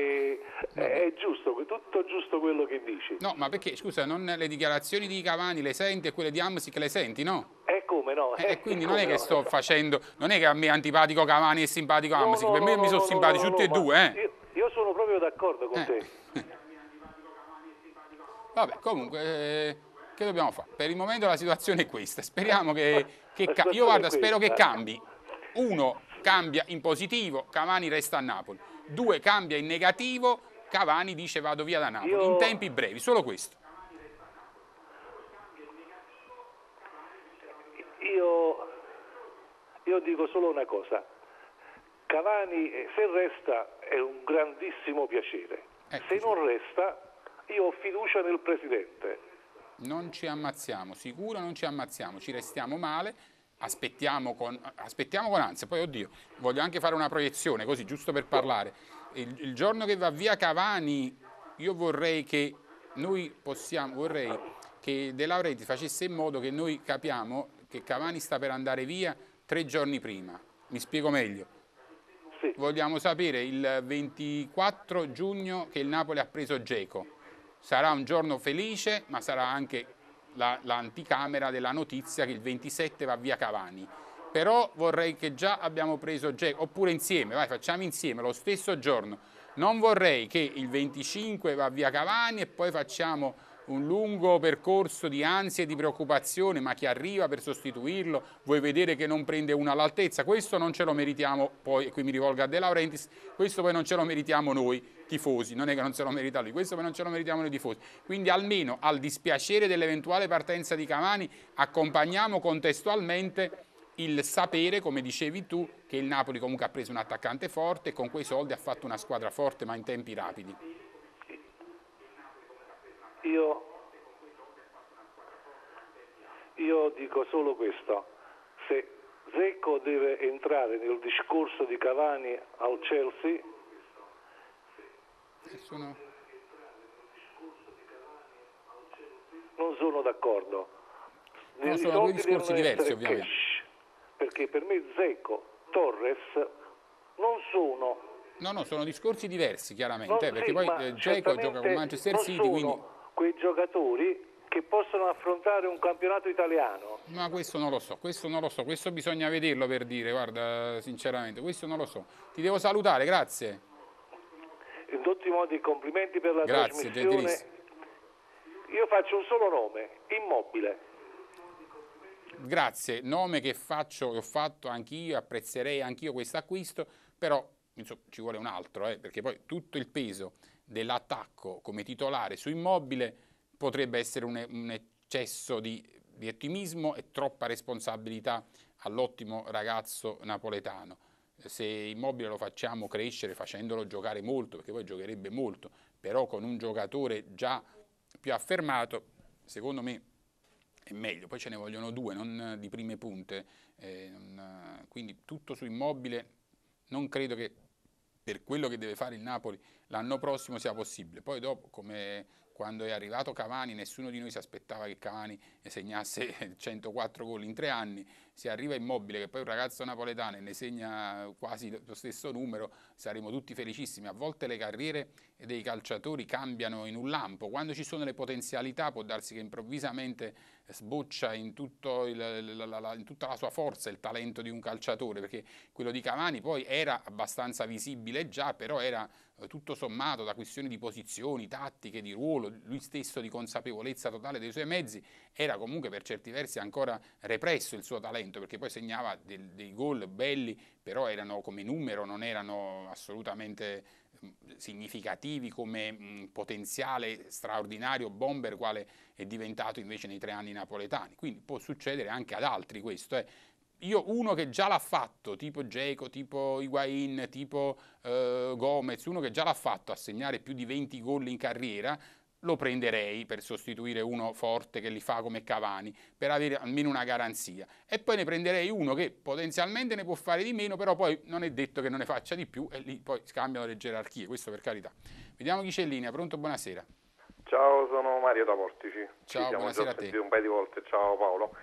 è giusto, tutto giusto quello che dici. No, ma perché, scusa, non le dichiarazioni di Cavani le senti e quelle di Amsic le senti, no? come no? Eh, quindi non è che no? sto facendo, non è che a me è antipatico Cavani e simpatico no, Amsic, no, per me mi sono simpatici tutti e due. Eh. Io, io, sono proprio d'accordo con eh. te. Vabbè, comunque, eh, che dobbiamo fare? Per il momento la situazione è questa, speriamo che, che io guarda, spero che cambi. Uno, cambia in positivo, Cavani resta a Napoli. Due, cambia in negativo, Cavani dice vado via da Napoli, io... in tempi brevi, solo questo. Io, io dico solo una cosa, Cavani eh, se resta è un grandissimo piacere, ecco. se non resta io ho fiducia nel Presidente. Non ci ammazziamo, sicuro non ci ammazziamo, ci restiamo male, aspettiamo con, aspettiamo con ansia, poi oddio, voglio anche fare una proiezione così, giusto per parlare. Il, il giorno che va via Cavani io vorrei che noi possiamo, vorrei che De Laurenti facesse in modo che noi capiamo che Cavani sta per andare via tre giorni prima. Mi spiego meglio. Sì. Vogliamo sapere il 24 giugno che il Napoli ha preso Geco. Sarà un giorno felice, ma sarà anche l'anticamera la, della notizia che il 27 va via Cavani. Però vorrei che già abbiamo preso Geco, oppure insieme, vai, facciamo insieme, lo stesso giorno. Non vorrei che il 25 va via Cavani e poi facciamo un lungo percorso di ansia e di preoccupazione, ma chi arriva per sostituirlo, vuoi vedere che non prende uno all'altezza, questo non ce lo meritiamo poi, e qui mi rivolgo a De Laurentiis, questo poi non ce lo meritiamo noi tifosi, non è che non ce lo merita lui, questo poi non ce lo meritiamo noi tifosi, quindi almeno al dispiacere dell'eventuale partenza di Cavani accompagniamo contestualmente il sapere, come dicevi tu, che il Napoli comunque ha preso un attaccante forte e con quei soldi ha fatto una squadra forte ma in tempi rapidi. Io, io dico solo questo, se Zecco deve entrare nel discorso di Cavani al Chelsea, eh, sono... non sono d'accordo. No, sono due discorsi diversi ovviamente. Cash, perché per me Zecco, Torres non sono... No, no, sono discorsi diversi chiaramente, non eh, perché sì, poi eh, Zecco gioca con Manchester City, sono. quindi quei giocatori che possono affrontare un campionato italiano? Ma questo non lo so, questo non lo so, questo bisogna vederlo per dire, guarda, sinceramente, questo non lo so. Ti devo salutare, grazie. In tutti i modi complimenti per la grazie, trasmissione. Grazie, Io faccio un solo nome, Immobile. Grazie, nome che faccio, e ho fatto anch'io, apprezzerei anch'io questo acquisto, però insomma, ci vuole un altro, eh, perché poi tutto il peso dell'attacco come titolare su immobile potrebbe essere un, un eccesso di, di ottimismo e troppa responsabilità all'ottimo ragazzo napoletano. Se Immobile lo facciamo crescere facendolo giocare molto, perché poi giocherebbe molto, però con un giocatore già più affermato, secondo me è meglio. Poi ce ne vogliono due, non di prime punte, eh, non, quindi tutto su Immobile non credo che per quello che deve fare il Napoli l'anno prossimo sia possibile. Poi dopo, come quando è arrivato Cavani, nessuno di noi si aspettava che Cavani segnasse 104 gol in tre anni, se arriva Immobile, che poi un ragazzo napoletano e ne segna quasi lo stesso numero, saremo tutti felicissimi. A volte le carriere dei calciatori cambiano in un lampo, quando ci sono le potenzialità può darsi che improvvisamente sboccia in, il, la, la, la, in tutta la sua forza il talento di un calciatore, perché quello di Cavani poi era abbastanza visibile già, però era eh, tutto sommato da questioni di posizioni, tattiche, di ruolo, lui stesso di consapevolezza totale dei suoi mezzi, era comunque per certi versi ancora represso il suo talento, perché poi segnava del, dei gol belli, però erano come numero, non erano assolutamente significativi come mh, potenziale straordinario bomber quale è diventato invece nei tre anni napoletani. Quindi può succedere anche ad altri questo. Eh. Io uno che già l'ha fatto, tipo Geco, tipo Higuain, tipo eh, Gomez, uno che già l'ha fatto a segnare più di 20 gol in carriera, lo prenderei per sostituire uno forte che li fa come Cavani, per avere almeno una garanzia. E poi ne prenderei uno che potenzialmente ne può fare di meno, però poi non è detto che non ne faccia di più e lì poi scambiano le gerarchie, questo per carità. Vediamo chi c'è in linea, pronto, buonasera. Ciao, sono Mario da Portici. Ciao, Ci buonasera a te. un paio di volte, ciao Paolo.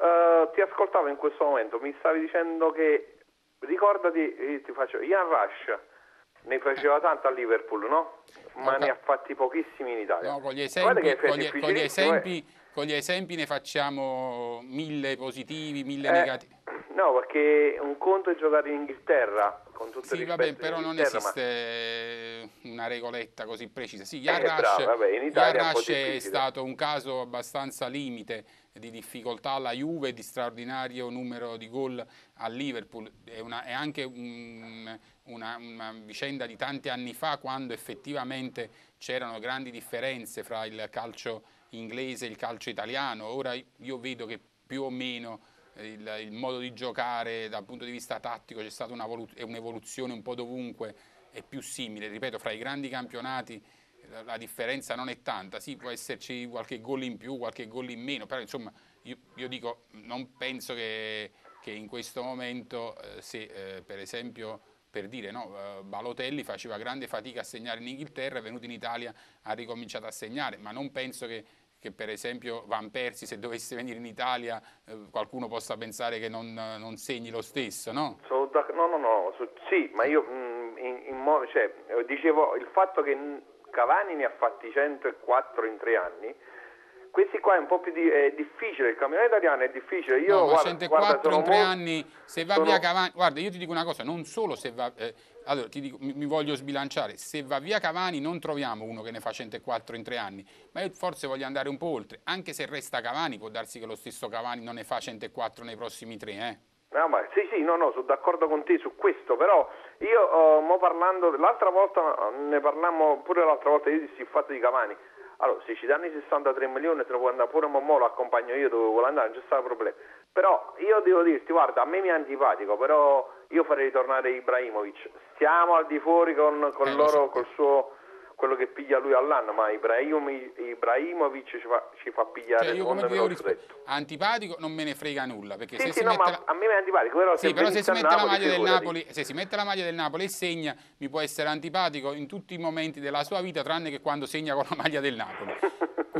Uh, ti ascoltavo in questo momento, mi stavi dicendo che, ricordati, eh, ti faccio, Ian Rush ne faceva tanto a Liverpool, no? Ma ne ha fatti pochissimi in Italia. No, con gli esempi, con gli, con, gli esempi con gli, esempi, ne facciamo mille positivi, mille eh, negativi. No, perché un conto è giocare in Inghilterra, con tutto sì, vabbè, però non esiste ma... una regoletta così precisa. Sì, Yarash, eh, è, è stato un caso abbastanza limite di difficoltà alla Juve, di straordinario numero di gol a Liverpool, è, una, è anche un, una, una, vicenda di tanti anni fa quando effettivamente c'erano grandi differenze fra il calcio inglese e il calcio italiano, ora io vedo che più o meno eh, il, il modo di giocare dal punto di vista tattico c'è stata un'evoluzione un po' dovunque, è più simile, ripeto, fra i grandi campionati la, differenza non è tanta, sì può esserci qualche gol in più, qualche gol in meno, però insomma io, io dico non penso che, che in questo momento eh, se eh, per esempio per dire no, eh, Balotelli faceva grande fatica a segnare in Inghilterra, è venuto in Italia, ha ricominciato a segnare, ma non penso che, che per esempio Van Persi se dovesse venire in Italia eh, qualcuno possa pensare che non, non segni lo stesso, no? no, no, no, sì, ma io mm, in, in, cioè, dicevo il fatto che Cavani ne ha fatti 104 in tre anni. Questi qua è un po' più di, è difficile, il campionato italiano è difficile. Io, no, guarda, 104 guarda, in tre anni, se va sono... via Cavani, guarda io ti dico una cosa, non solo se va, eh, allora dico, mi, mi, voglio sbilanciare, se va via Cavani non troviamo uno che ne fa 104 in tre anni, ma io forse voglio andare un po' oltre, anche se resta Cavani può darsi che lo stesso Cavani non ne fa 104 nei prossimi tre, eh. Ah, ma, sì, sì, no, no, sono d'accordo con te su questo, però io uh, mo parlando, l'altra volta mm, ne parlammo pure l'altra volta, io dissi il fatto di Cavani. Allora, se ci danno i 63 milioni te lo puoi andare pure Mommo, lo accompagno io dove vuole andare, non c'è stato problema. Però io devo dirti, guarda, a me mi è antipatico, però io farei ritornare Ibrahimovic. Stiamo al di fuori con, con eh, loro, esatto. col suo quello che piglia lui all'anno, ma Ibrahim, Ibrahimovic ci fa, ci fa pigliare cioè, io come me risp- antipatico non me ne frega nulla, perché sì, se sì, si no, mette la... a me è antipatico, però, sì, se, però se, si mette Napoli, la maglia del Napoli, se si mette la maglia del Napoli e segna, mi può essere antipatico in tutti i momenti della sua vita, tranne che quando segna con la maglia del Napoli.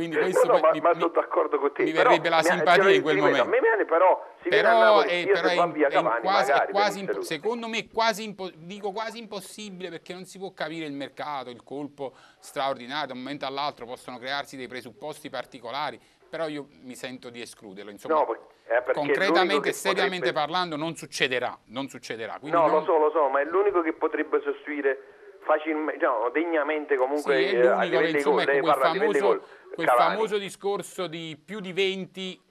Quindi questo no, no, ma, mi, ma sono d'accordo con te. Mi però, verrebbe la simpatia in quel momento. Me viene però, eh, però, è, però è, è quasi, è quasi impo- secondo me quasi impo- dico quasi impossibile perché non si può capire il mercato, il colpo straordinario, da un momento all'altro possono crearsi dei presupposti particolari, però io mi sento di escluderlo. Insomma, no, eh, concretamente e seriamente potrebbe... parlando non succederà, non succederà. no, non... lo so, lo so, ma è l'unico che potrebbe sostituire facilmente, no, degnamente comunque sì, eh, a livelli di gol, deve famoso, Quel famoso discorso di più di 20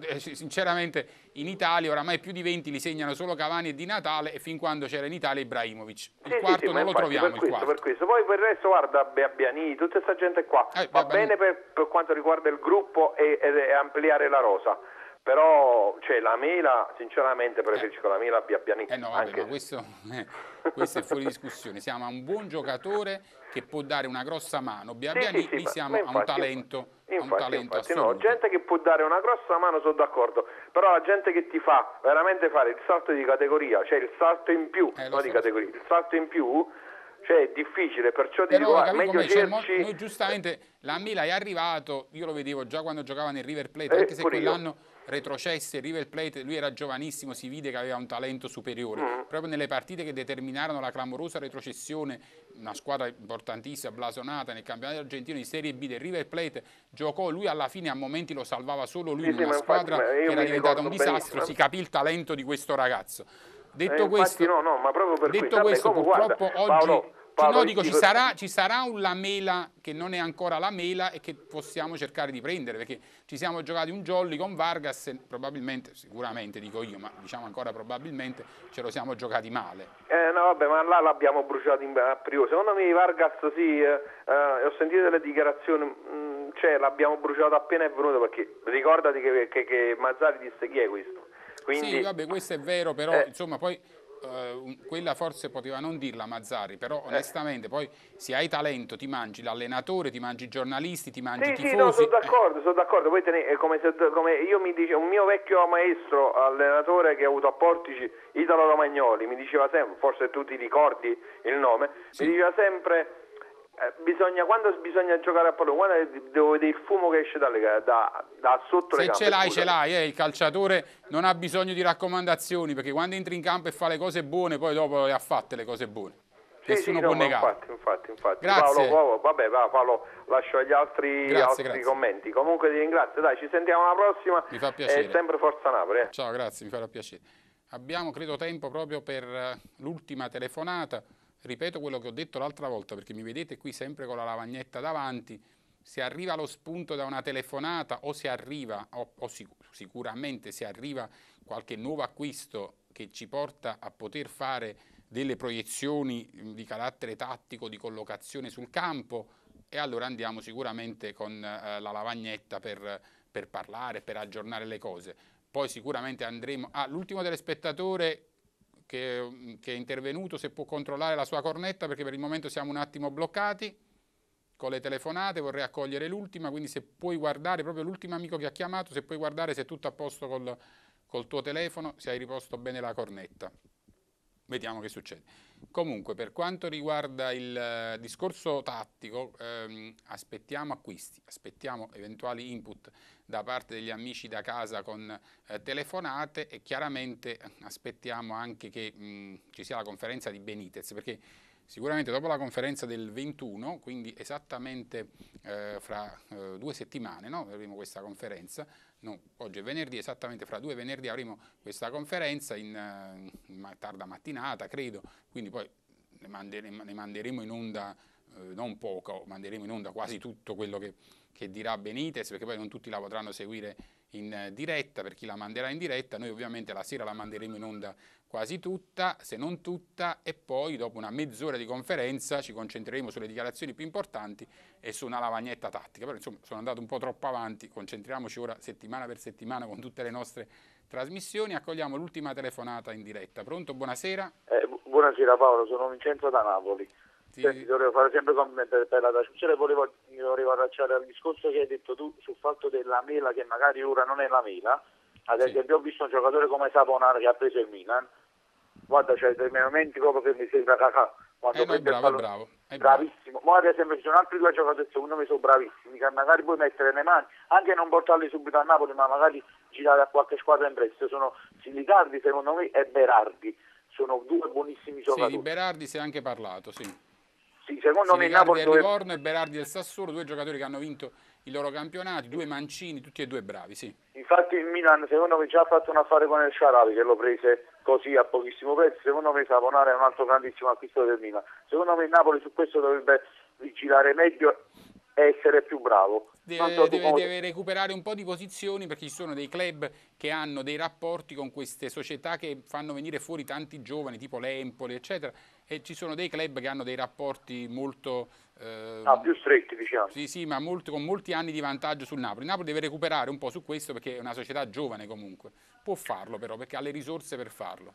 eh, sinceramente in Italia oramai più di 20 li segnano solo Cavani e Di Natale e fin quando c'era in Italia Ibrahimovic il sì, quarto sì, non lo troviamo per questo, per questo, poi per il resto guarda Biabiani tutta questa gente qua eh, va bene per, per, quanto riguarda il gruppo e, e, e ampliare la rosa però cioè, la mela, sinceramente preferisco eh. la mela a Biabianic. Eh no, vabbè, anche... questo, eh, questo è fuori discussione, siamo a un buon giocatore che può dare una grossa mano, Bia sì, sì, sì, siamo a un talento, infatti, un talento infatti, no, gente che può dare una grossa mano sono d'accordo, però la gente che ti fa veramente fare il salto di categoria, cioè il salto in più, eh, no so, di categoria, so. il salto in più cioè è difficile, perciò ti eh, dico, ah, meglio cioè, Noi giustamente, la Mela è arrivato, io lo vedevo già quando giocava nel River Plate, eh, anche se quell'anno io retrocesse River Plate, lui era giovanissimo, si vide che aveva un talento superiore. Mm. Proprio nelle partite che determinarono la clamorosa retrocessione, una squadra importantissima, blasonata nel campionato argentino di Serie B del River Plate, giocò lui alla fine, a momenti lo salvava solo lui, sì, in una squadra infatti, che era diventata un disastro, benissimo. si capì il talento di questo ragazzo. Eh, detto eh, questo, no, no, detto questo Vabbè, purtroppo guarda, oggi... Paolo no, dico, ci sarà, ci sarà un Lamela che non è ancora la mela e che possiamo cercare di prendere, perché ci siamo giocati un jolly con Vargas, probabilmente, sicuramente dico io, ma diciamo ancora probabilmente, ce lo siamo giocati male. Eh, no, vabbè, ma là l'abbiamo bruciato in, a priori. Secondo me Vargas sì, eh, eh, ho sentito le dichiarazioni... Mh, mm, cioè l'abbiamo bruciato appena è venuto perché ricordati che, che, che Mazzari disse chi è questo quindi... sì vabbè questo è vero però eh. insomma poi eh, quella forse poteva non dirla Mazzari, però eh. onestamente poi se hai talento ti mangi l'allenatore, ti mangi i giornalisti, ti mangi sì, i tifosi. Sì, no, sono d'accordo, sono d'accordo. Poi tenere, eh, come, se, come io mi dice, un mio vecchio maestro, allenatore che ho avuto a Portici, Italo Romagnoli, mi diceva sempre, forse tu ti ricordi il nome, sì. mi diceva sempre eh, bisogna, quando bisogna giocare a pallone, devo vedere il fumo che esce dalle, da, da sotto Se le gambe. Se ce l'hai, ce l'hai, eh, il calciatore non ha bisogno di raccomandazioni perché quando entri in campo e fa le cose buone, poi dopo le ha fatte le cose buone. Sì, Nessuno sì, può no, negare. Infatti, infatti, infatti. Grazie. Paolo, vabbè, Paolo, lascio agli altri, grazie, altri grazie. commenti. Comunque ti ringrazio, dai, ci sentiamo alla prossima. Mi fa piacere. E sempre Forza Napoli. Eh. Ciao, grazie, mi farà piacere. Abbiamo, credo, tempo proprio per eh, l'ultima telefonata ripeto quello che ho detto l'altra volta perché mi vedete qui sempre con la lavagnetta davanti, se arriva lo spunto da una telefonata o se arriva, o, o sic sicuramente se arriva qualche nuovo acquisto che ci porta a poter fare delle proiezioni di carattere tattico, di collocazione sul campo e allora andiamo sicuramente con eh, la lavagnetta per, per parlare, per aggiornare le cose. Poi sicuramente andremo... Ah, l'ultimo telespettatore che, mm, che è intervenuto, se può controllare la sua cornetta, perché per il momento siamo un attimo bloccati con le telefonate, vorrei accogliere l'ultima, quindi se puoi guardare, proprio l'ultimo amico che ha chiamato, se puoi guardare se è tutto a posto col, col tuo telefono, se hai riposto bene la cornetta vediamo che succede. Comunque, per quanto riguarda il eh, discorso tattico, ehm, aspettiamo acquisti, aspettiamo eventuali input da parte degli amici da casa con eh, telefonate e chiaramente eh, aspettiamo anche che mh, mm, ci sia la conferenza di Benitez, perché sicuramente dopo la conferenza del 21, quindi esattamente eh, fra eh, due settimane, no? avremo questa conferenza, no, oggi è venerdì, esattamente fra due venerdì avremo questa conferenza in, eh, in tarda mattinata, credo, quindi poi ne, mandere, ne manderemo in onda eh, non poco, manderemo in onda quasi tutto quello che, che dirà Benitez, perché poi non tutti la potranno seguire in eh, diretta, per chi la manderà in diretta, noi ovviamente la sera la manderemo in onda quasi tutta, se non tutta, e poi dopo una mezz'ora di conferenza ci concentreremo sulle dichiarazioni più importanti e su una lavagnetta tattica. Però insomma sono andato un po' troppo avanti, concentriamoci ora settimana per settimana con tutte le nostre trasmissioni. Accogliamo l'ultima telefonata in diretta. Pronto? Buonasera. Eh, buonasera Paolo, sono Vincenzo da Napoli. Sì. Senti, volevo fare sempre complimenti per la trasmissione, volevo, mi volevo allacciare al discorso che hai detto tu sul fatto della mela che magari ora non è la mela, ad esempio sì. ho visto un giocatore come Saponara che ha preso il Milan, guarda c'è cioè, dei momenti proprio che mi sembra cacà quando eh, no, è bravo, è bravo, è bravissimo. Ma ad esempio ci sono altri due giocatori, secondo me sono bravissimi, che magari puoi mettere le mani, anche non portarli subito a Napoli, ma magari girare a qualche squadra in prestito. Sono Silicardi, secondo me, e Berardi. Sono due buonissimi giocatori. Sì, di Berardi si è anche parlato, sì. Sì, secondo Silicardi me Napoli... Del Livorno dove... e Berardi del Sassuolo, due giocatori che hanno vinto i loro campionati, due mancini, tutti e due bravi, sì. Infatti il Milan secondo me già ha fatto un affare con il Sharabi che lo prese così a pochissimo prezzo, secondo me Saponare è un altro grandissimo acquisto del Milan. Secondo me il Napoli su questo dovrebbe vigilare meglio e essere più bravo. Deve, deve, deve, recuperare un po' di posizioni perché ci sono dei club che hanno dei rapporti con queste società che fanno venire fuori tanti giovani tipo l'Empoli eccetera e ci sono dei club che hanno dei rapporti molto... Eh, ah, più stretti diciamo. Sì, sì, ma molto, con molti anni di vantaggio sul Napoli. Il Napoli deve recuperare un po' su questo perché è una società giovane comunque. Può farlo però perché ha le risorse per farlo.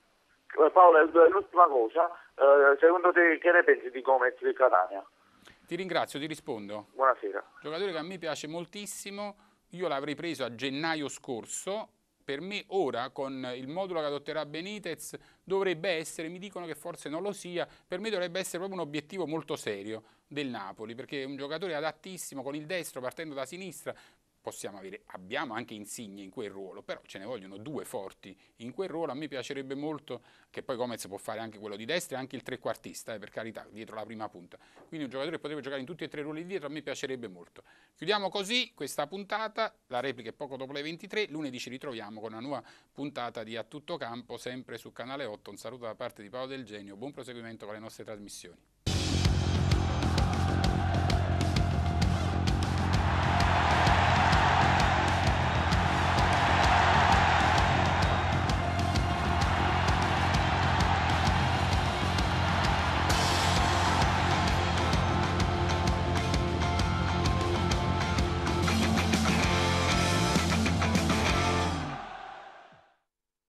Eh, Paolo, eh, l'ultima cosa, eh, secondo te che ne pensi di Gomez di Catania? Ti ringrazio, ti rispondo. Buonasera. Giocatore che a me piace moltissimo, io l'avrei preso a gennaio scorso, per me ora con il modulo che adotterà Benitez dovrebbe essere, mi dicono che forse non lo sia, per me dovrebbe essere proprio un obiettivo molto serio del Napoli, perché è un giocatore adattissimo con il destro partendo da sinistra, possiamo avere, abbiamo anche Insigne in quel ruolo, però ce ne vogliono due forti in quel ruolo, a me piacerebbe molto che poi Gomez può fare anche quello di destra e anche il trequartista, eh, per carità, dietro la prima punta, quindi un giocatore che potrebbe giocare in tutti e tre i ruoli dietro, a me piacerebbe molto. Chiudiamo così questa puntata, la replica è poco dopo le 23, lunedì ci ritroviamo con una nuova puntata di A Tutto Campo, sempre su Canale 8, un saluto da parte di Paolo Del Genio, buon proseguimento con le nostre trasmissioni.